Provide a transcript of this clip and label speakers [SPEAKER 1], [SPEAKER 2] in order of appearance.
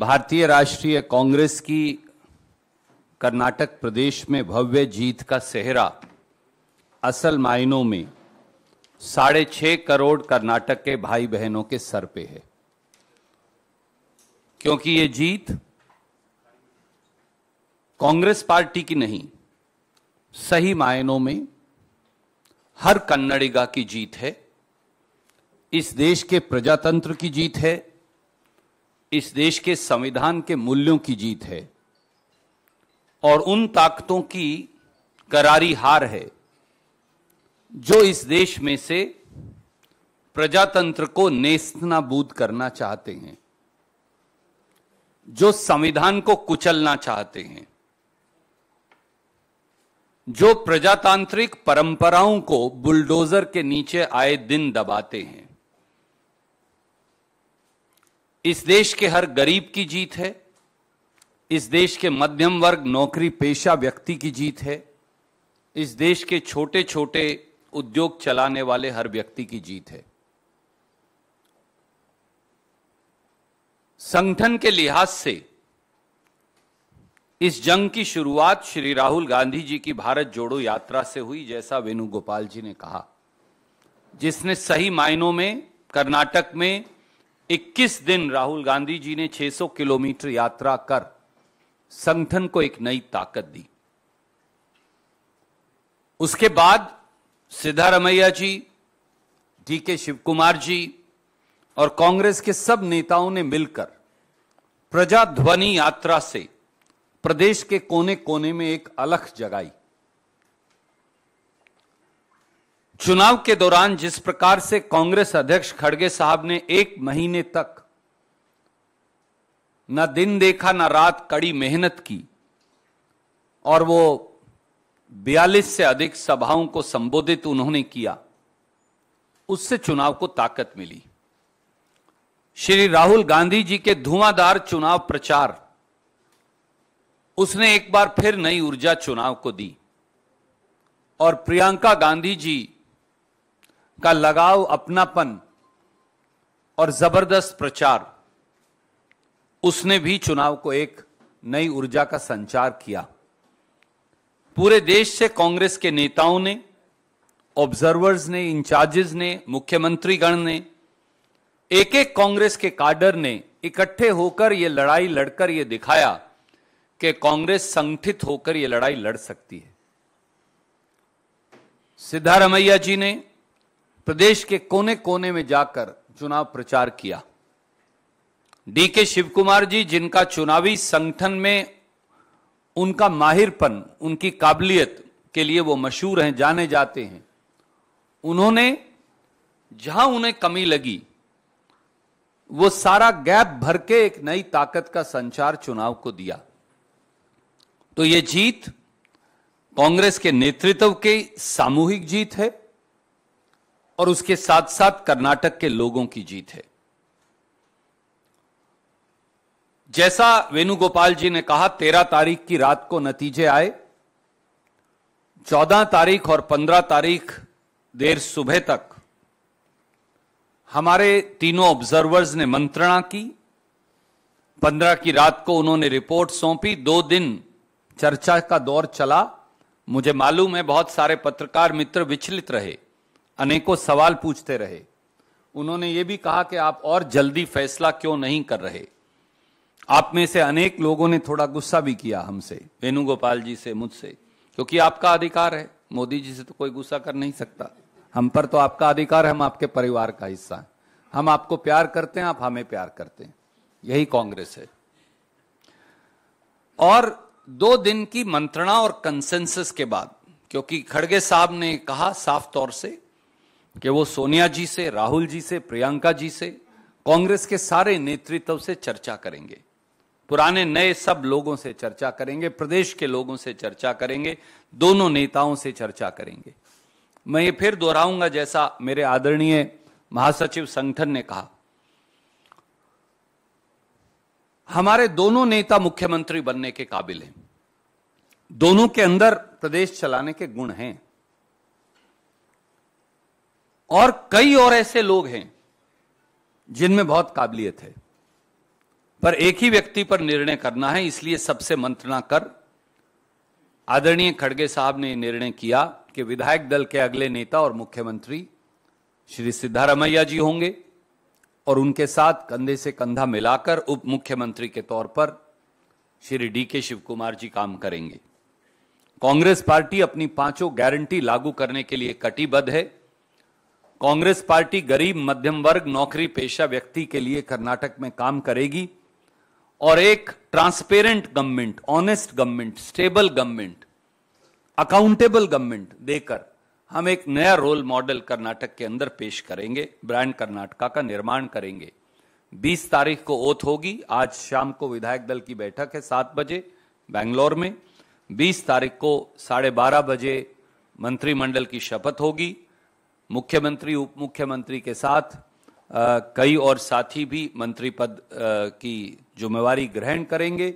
[SPEAKER 1] भारतीय राष्ट्रीय कांग्रेस की कर्नाटक प्रदेश में भव्य जीत का सेहरा असल मायनों में साढ़े छः करोड़ कर्नाटक के भाई बहनों के सर पे है क्योंकि ये जीत कांग्रेस पार्टी की नहीं सही मायनों में हर कन्नड़िगा की जीत है इस देश के प्रजातंत्र की जीत है इस देश के संविधान के मूल्यों की जीत है और उन ताकतों की करारी हार है जो इस देश में से प्रजातंत्र को नेस्तनाबूद करना चाहते हैं जो संविधान को कुचलना चाहते हैं जो प्रजातांत्रिक परंपराओं को बुलडोजर के नीचे आए दिन दबाते हैं इस देश के हर गरीब की जीत है इस देश के मध्यम वर्ग नौकरी पेशा व्यक्ति की जीत है इस देश के छोटे छोटे उद्योग चलाने वाले हर व्यक्ति की जीत है संगठन के लिहाज से इस जंग की शुरुआत श्री राहुल गांधी जी की भारत जोड़ो यात्रा से हुई जैसा वेणुगोपाल जी ने कहा जिसने सही मायनों में कर्नाटक में 21 दिन राहुल गांधी जी ने 600 किलोमीटर यात्रा कर संगठन को एक नई ताकत दी उसके बाद सिद्धारमैया जी डी के शिवकुमार जी और कांग्रेस के सब नेताओं ने मिलकर प्रजा ध्वनि यात्रा से प्रदेश के कोने कोने में एक अलख जगाई चुनाव के दौरान जिस प्रकार से कांग्रेस अध्यक्ष खड़गे साहब ने एक महीने तक न दिन देखा ना रात कड़ी मेहनत की और वो 42 से अधिक सभाओं को संबोधित उन्होंने किया उससे चुनाव को ताकत मिली श्री राहुल गांधी जी के धुआंधार चुनाव प्रचार उसने एक बार फिर नई ऊर्जा चुनाव को दी और प्रियंका गांधी जी का लगाव अपनापन और जबरदस्त प्रचार उसने भी चुनाव को एक नई ऊर्जा का संचार किया पूरे देश से कांग्रेस के नेताओं ने ऑब्जर्वर्स ने इंचार्जेस ने मुख्यमंत्रीगण ने एक एक कांग्रेस के काडर ने इकट्ठे होकर यह लड़ाई लड़कर यह दिखाया कि कांग्रेस संगठित होकर यह लड़ाई लड़ सकती है सिद्धारमैया जी ने प्रदेश के कोने कोने में जाकर चुनाव प्रचार किया डी के शिव कुमार जी जिनका चुनावी संगठन में उनका माहिरपन उनकी काबिलियत के लिए वो मशहूर हैं जाने जाते हैं उन्होंने जहां उन्हें कमी लगी वो सारा गैप भर के एक नई ताकत का संचार चुनाव को दिया तो ये जीत कांग्रेस के नेतृत्व की सामूहिक जीत है और उसके साथ साथ कर्नाटक के लोगों की जीत है जैसा वेणुगोपाल जी ने कहा तेरह तारीख की रात को नतीजे आए चौदह तारीख और पंद्रह तारीख देर सुबह तक हमारे तीनों ऑब्जर्वर्स ने मंत्रणा की पंद्रह की रात को उन्होंने रिपोर्ट सौंपी दो दिन चर्चा का दौर चला मुझे मालूम है बहुत सारे पत्रकार मित्र विचलित रहे अनेकों सवाल पूछते रहे उन्होंने ये भी कहा कि आप और जल्दी फैसला क्यों नहीं कर रहे आप में से अनेक लोगों ने थोड़ा गुस्सा भी किया हमसे वेणुगोपाल जी से मुझसे क्योंकि आपका अधिकार है मोदी जी से तो कोई गुस्सा कर नहीं सकता हम पर तो आपका अधिकार है हम आपके परिवार का हिस्सा है हम आपको प्यार करते हैं आप हमें प्यार करते हैं यही कांग्रेस है और दो दिन की मंत्रणा और कंसेंसस के बाद क्योंकि खड़गे साहब ने कहा साफ तौर से कि वो सोनिया जी से राहुल जी से प्रियंका जी से कांग्रेस के सारे नेतृत्व से चर्चा करेंगे पुराने नए सब लोगों से चर्चा करेंगे प्रदेश के लोगों से चर्चा करेंगे दोनों नेताओं से चर्चा करेंगे मैं ये फिर दोहराऊंगा जैसा मेरे आदरणीय महासचिव संगठन ने कहा हमारे दोनों नेता मुख्यमंत्री बनने के काबिल हैं दोनों के अंदर प्रदेश चलाने के गुण हैं और कई और ऐसे लोग हैं जिनमें बहुत काबिलियत है पर एक ही व्यक्ति पर निर्णय करना है इसलिए सबसे मंत्रणा कर आदरणीय खड़गे साहब ने निर्णय किया कि विधायक दल के अगले नेता और मुख्यमंत्री श्री सिद्धारमैया जी होंगे और उनके साथ कंधे से कंधा मिलाकर उप मुख्यमंत्री के तौर पर श्री डी के शिव कुमार जी काम करेंगे कांग्रेस पार्टी अपनी पांचों गारंटी लागू करने के लिए कटिबद्ध है कांग्रेस पार्टी गरीब मध्यम वर्ग नौकरी पेशा व्यक्ति के लिए कर्नाटक में काम करेगी और एक transparent government honest government stable government accountable government देकर हम एक नया रोल मॉडल कर्नाटक के अंदर पेश करेंगे ब्रांड कर्नाटका का निर्माण करेंगे 20 तारीख को ओथ होगी आज शाम को विधायक दल की बैठक है सात बजे बेंगलोर में 20 तारीख को साढ़े बारह बजे मंत्रिमंडल की शपथ होगी मुख्यमंत्री उप मुख्यमंत्री के साथ आ, कई और साथी भी मंत्री पद आ, की जिम्मेवारी ग्रहण करेंगे